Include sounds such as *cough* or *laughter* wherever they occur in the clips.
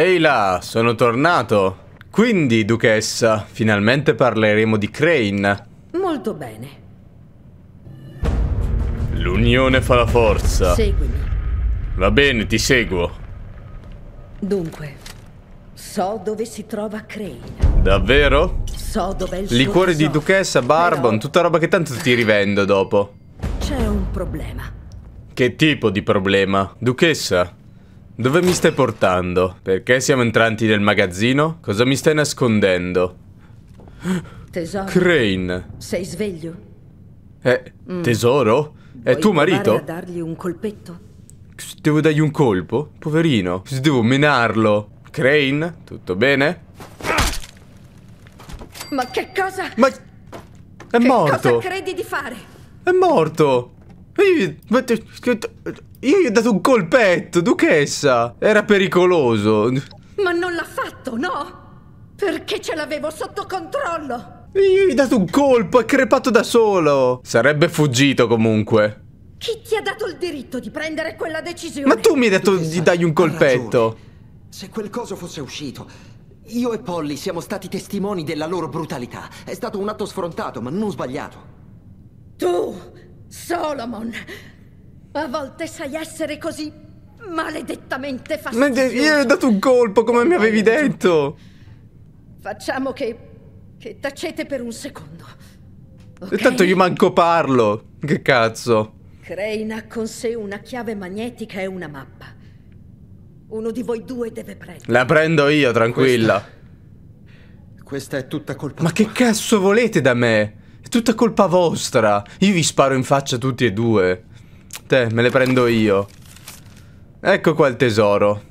Ehi là, sono tornato. Quindi, duchessa, finalmente parleremo di Crane. Molto bene. L'unione fa la forza. Seguimi. Va bene, ti seguo. Dunque, so dove si trova Crane. Davvero? So dove è il Liquore di duchessa, barbon, Però... tutta roba che tanto ti rivendo dopo. C'è un problema. Che tipo di problema? Duchessa? Dove mi stai portando? Perché siamo entrati nel magazzino? Cosa mi stai nascondendo? Tesoro. Crane. Sei sveglio? Eh, mm. tesoro? È eh, Vuoi tuo marito? Vuoi dargli un colpetto? Devo dargli un colpo? Poverino. Devo menarlo. Crane, tutto bene? Ma che cosa? Ma... È che morto. Che cosa credi di fare? È morto. Ehi, ma... Io gli ho dato un colpetto, duchessa. Era pericoloso. Ma non l'ha fatto, no? Perché ce l'avevo sotto controllo. Io gli ho dato un colpo, è crepato da solo. Sarebbe fuggito comunque. Chi ti ha dato il diritto di prendere quella decisione? Ma tu mi hai detto Duchessa, di dargli un colpetto. Se quel coso fosse uscito, io e Polly siamo stati testimoni della loro brutalità. È stato un atto sfrontato, ma non sbagliato. Tu, Solomon, a volte sai essere così maledettamente fastidioso. Ma io gli ho dato un colpo come mi avevi detto. Facciamo che, che tacete per un secondo. Okay? Tanto io manco parlo. Che cazzo. Crane ha con sé una chiave magnetica e una mappa. Uno di voi due deve prendere. La prendo io, tranquilla. Questa, Questa è tutta colpa Ma tua. che cazzo volete da me? È tutta colpa vostra. Io vi sparo in faccia tutti e due. Te, me le prendo io. Ecco qua il tesoro.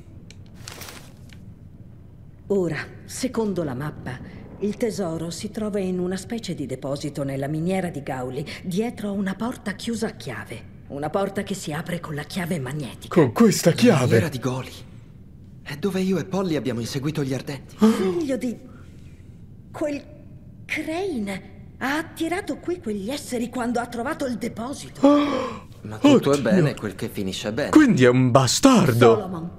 Ora, secondo la mappa, il tesoro si trova in una specie di deposito nella miniera di Gauli, dietro a una porta chiusa a chiave. Una porta che si apre con la chiave magnetica. Con questa chiave? La miniera di Goli. È dove io e Polly abbiamo inseguito gli ardenti. Ah. Figlio di... Quel... Crane ha attirato qui quegli esseri quando ha trovato il deposito. Oh. Ma tutto Oddio. è bene quel che finisce bene. Quindi è un bastardo. Solomon,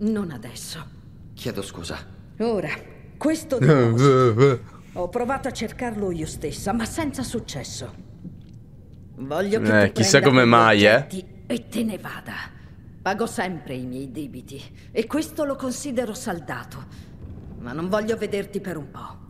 non adesso. Chiedo scusa. Ora, questo eh, eh, eh. Ho provato a cercarlo io stessa, ma senza successo. Voglio che eh, chissà come mai, eh. E te ne vada. Pago sempre i miei debiti e questo lo considero saldato. Ma non voglio vederti per un po'.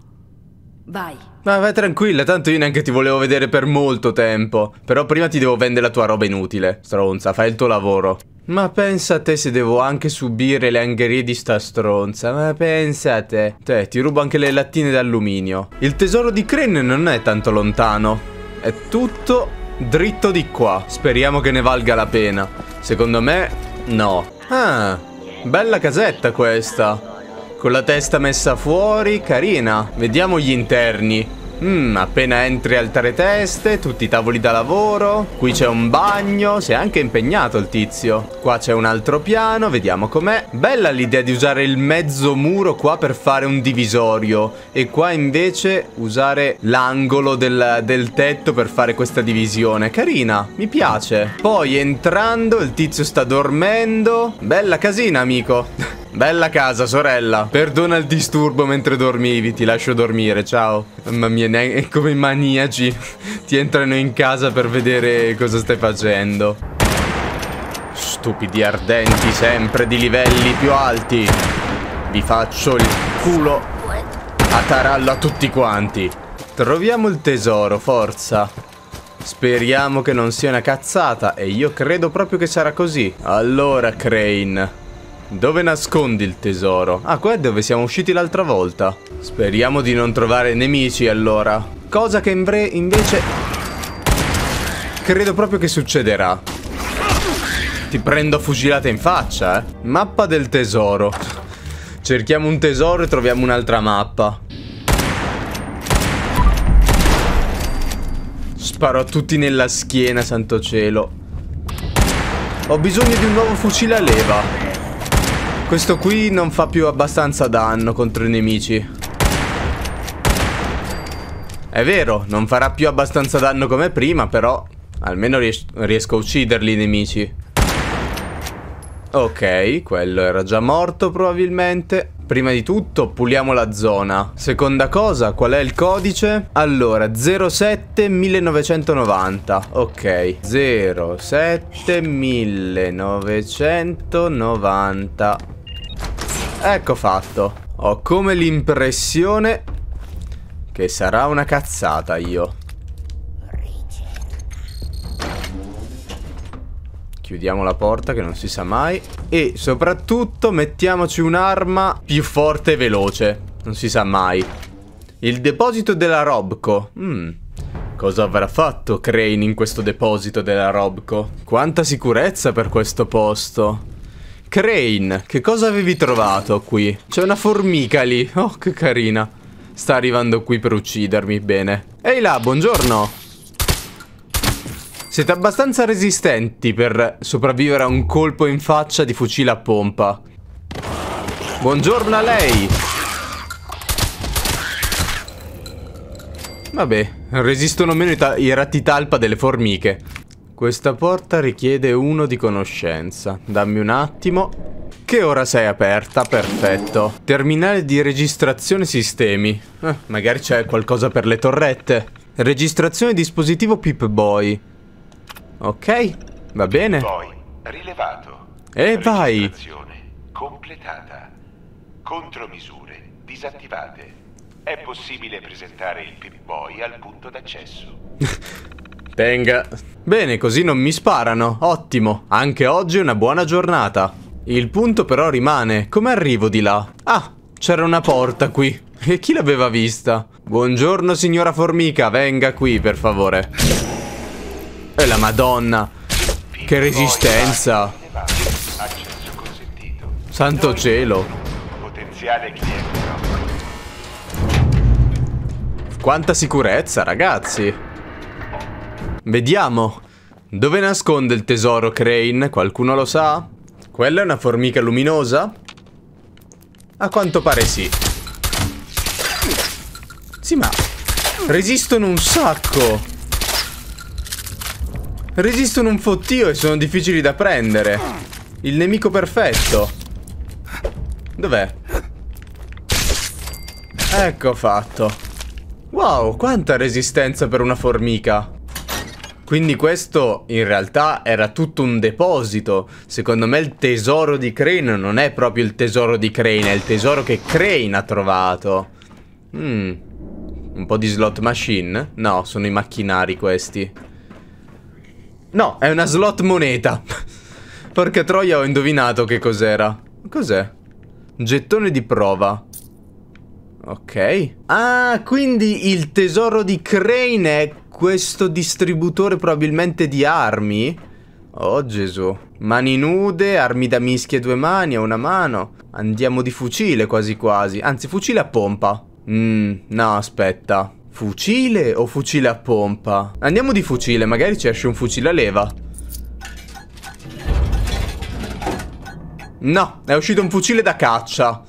Vai. Ma vai tranquilla, tanto io neanche ti volevo vedere per molto tempo. Però prima ti devo vendere la tua roba inutile. Stronza, fai il tuo lavoro. Ma pensa a te se devo anche subire le angherie di sta stronza. Ma pensa a te. Te, ti rubo anche le lattine d'alluminio. Il tesoro di Crane non è tanto lontano. È tutto dritto di qua. Speriamo che ne valga la pena. Secondo me, no. Ah, bella casetta questa. Con la testa messa fuori, carina. Vediamo gli interni. Mmm, appena entri altare teste, tutti i tavoli da lavoro, qui c'è un bagno, si è anche impegnato il tizio. Qua c'è un altro piano, vediamo com'è. Bella l'idea di usare il mezzo muro qua per fare un divisorio e qua invece usare l'angolo del, del tetto per fare questa divisione. Carina, mi piace. Poi entrando il tizio sta dormendo. Bella casina, amico. *laughs* Bella casa, sorella. Perdona il disturbo mentre dormivi, ti lascio dormire, ciao. Mamma mia, neanche come maniaci ti entrano in casa per vedere cosa stai facendo. Stupidi ardenti, sempre di livelli più alti. Vi faccio il culo a tarallo a tutti quanti. Troviamo il tesoro, forza. Speriamo che non sia una cazzata e io credo proprio che sarà così. Allora, Crane... Dove nascondi il tesoro? Ah, qua è dove siamo usciti l'altra volta. Speriamo di non trovare nemici, allora. Cosa che invece... Credo proprio che succederà. Ti prendo a fucilata in faccia, eh. Mappa del tesoro. Cerchiamo un tesoro e troviamo un'altra mappa. Sparo a tutti nella schiena, santo cielo. Ho bisogno di un nuovo fucile a leva. Questo qui non fa più abbastanza danno contro i nemici È vero, non farà più abbastanza danno come prima Però almeno ries riesco a ucciderli i nemici Ok, quello era già morto probabilmente Prima di tutto puliamo la zona Seconda cosa, qual è il codice? Allora, 07-1990 Ok 07-1990 Ecco fatto. Ho come l'impressione che sarà una cazzata io. Chiudiamo la porta che non si sa mai. E soprattutto mettiamoci un'arma più forte e veloce. Non si sa mai. Il deposito della Robco. Mm. Cosa avrà fatto Crane in questo deposito della Robco? Quanta sicurezza per questo posto. Crane, che cosa avevi trovato qui? C'è una formica lì. Oh, che carina. Sta arrivando qui per uccidermi, bene. Ehi là, buongiorno. Siete abbastanza resistenti per sopravvivere a un colpo in faccia di fucile a pompa. Buongiorno a lei. Vabbè, resistono meno i, i rattitalpa delle formiche. Questa porta richiede uno di conoscenza. Dammi un attimo. Che ora sei aperta? Perfetto. Terminale di registrazione sistemi. Eh, magari c'è qualcosa per le torrette. Registrazione dispositivo Pip Boy. Ok, va bene. Poi, rilevato. E vai. completata. Contromisure disattivate. È possibile presentare il Pip Boy al punto d'accesso. *laughs* Tenga. Bene, così non mi sparano. Ottimo. Anche oggi è una buona giornata. Il punto però rimane. Come arrivo di là? Ah, c'era una porta qui. E chi l'aveva vista? Buongiorno signora formica, venga qui per favore. E la madonna. Che resistenza. Santo cielo. Quanta sicurezza, ragazzi. Vediamo. Dove nasconde il tesoro Crane? Qualcuno lo sa? Quella è una formica luminosa? A quanto pare sì. Sì, ma... Resistono un sacco! Resistono un fottio e sono difficili da prendere. Il nemico perfetto. Dov'è? Ecco fatto. Wow, quanta resistenza per una formica. Quindi questo in realtà era tutto un deposito. Secondo me il tesoro di Crane non è proprio il tesoro di Crane, è il tesoro che Crane ha trovato. Mm. Un po' di slot machine? No, sono i macchinari questi. No, è una slot moneta. *laughs* Porca troia, ho indovinato che cos'era. Cos'è? Gettone di prova. Ok. Ah, quindi il tesoro di Crane è questo distributore probabilmente di armi. Oh Gesù. Mani nude, armi da mischia e due mani a una mano. Andiamo di fucile quasi quasi. Anzi, fucile a pompa. Mmm, no, aspetta. Fucile o fucile a pompa? Andiamo di fucile, magari ci esce un fucile a leva. No, è uscito un fucile da caccia.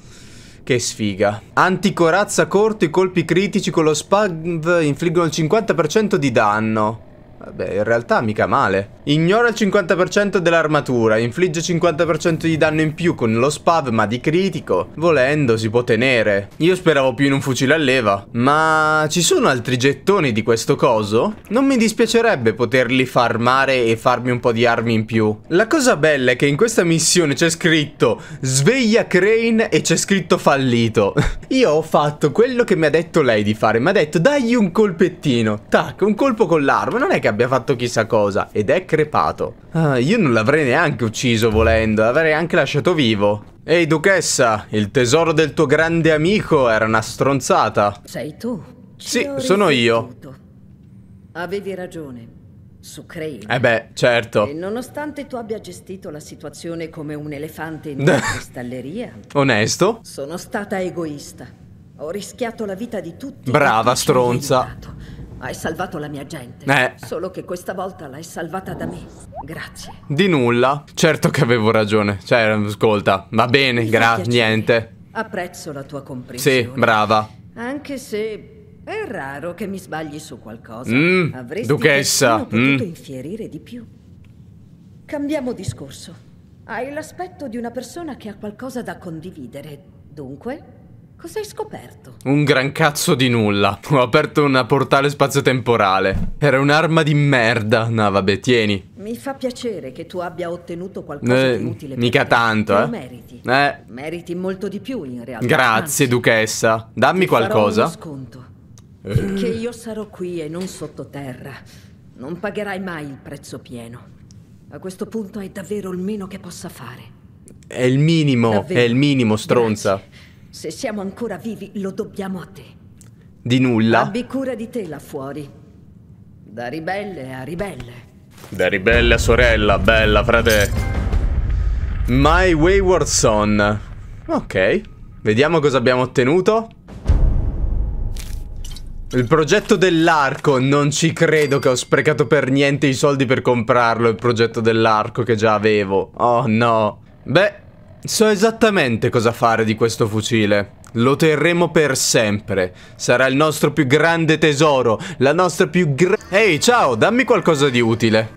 Che sfiga. Anticorazza corto, i colpi critici con lo spav infliggono il 50% di danno. Vabbè, in realtà mica male. Ignora il 50% dell'armatura, infligge 50% di danno in più con lo spav ma di critico. Volendo si può tenere. Io speravo più in un fucile a leva. Ma ci sono altri gettoni di questo coso? Non mi dispiacerebbe poterli farmare e farmi un po' di armi in più. La cosa bella è che in questa missione c'è scritto sveglia Crane e c'è scritto fallito. *laughs* Io ho fatto quello che mi ha detto lei di fare. Mi ha detto dagli un colpettino. Tac, un colpo con l'arma. Non è che abbia fatto chissà cosa. Ed è Crane crepato. Ah, io non l'avrei neanche ucciso volendo, l'avrei anche lasciato vivo. Ehi, duchessa, il tesoro del tuo grande amico era una stronzata. Sei tu? Ci sì, sono io. Avevi ragione. Su Crane. Eh beh, certo. E nonostante tu abbia gestito la situazione come un elefante in una *laughs* cristalleria. Onesto. Sono stata egoista. Ho rischiato la vita di tutti. Brava stronza. Inventato. Hai salvato la mia gente. Eh. Solo che questa volta l'hai salvata da me. Grazie. Di nulla. Certo che avevo ragione. Cioè, ascolta, va bene, grazie, niente. Apprezzo la tua comprensione. Sì, brava. Anche se è raro che mi sbagli su qualcosa. Mm, Avresti duchessa. potuto mm. infierire di più. Cambiamo discorso. Hai l'aspetto di una persona che ha qualcosa da condividere. Dunque, Cosa hai scoperto? Un gran cazzo di nulla. *laughs* Ho aperto una portale spazio-temporale. Era un'arma di merda. No, vabbè, tieni. Mi fa piacere che tu abbia ottenuto qualcosa eh, di utile. Mica tanto, te. eh. Lo meriti. Eh. Meriti molto di più, in realtà. Grazie, Anzi, duchessa. Dammi qualcosa. Farò uno sconto. Eh. io sarò qui e non sottoterra. Non pagherai mai il prezzo pieno. A questo punto è davvero il meno che possa fare. È il minimo, davvero. è il minimo, stronza. Grazie. Se siamo ancora vivi, lo dobbiamo a te. Di nulla. Abbi cura di te là fuori. Da ribelle a ribelle. Da ribelle a sorella, bella, frate. My Wayward Son. Ok. Vediamo cosa abbiamo ottenuto. Il progetto dell'arco, non ci credo che ho sprecato per niente i soldi per comprarlo, il progetto dell'arco che già avevo. Oh no. Beh, So esattamente cosa fare di questo fucile. Lo terremo per sempre. Sarà il nostro più grande tesoro, la nostra più grande... Ehi, ciao, dammi qualcosa di utile.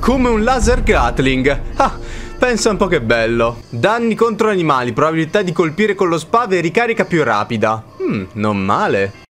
Come un laser gatling. Ah, pensa un po' che bello. Danni contro animali, probabilità di colpire con lo spave e ricarica più rapida. Hmm, non male.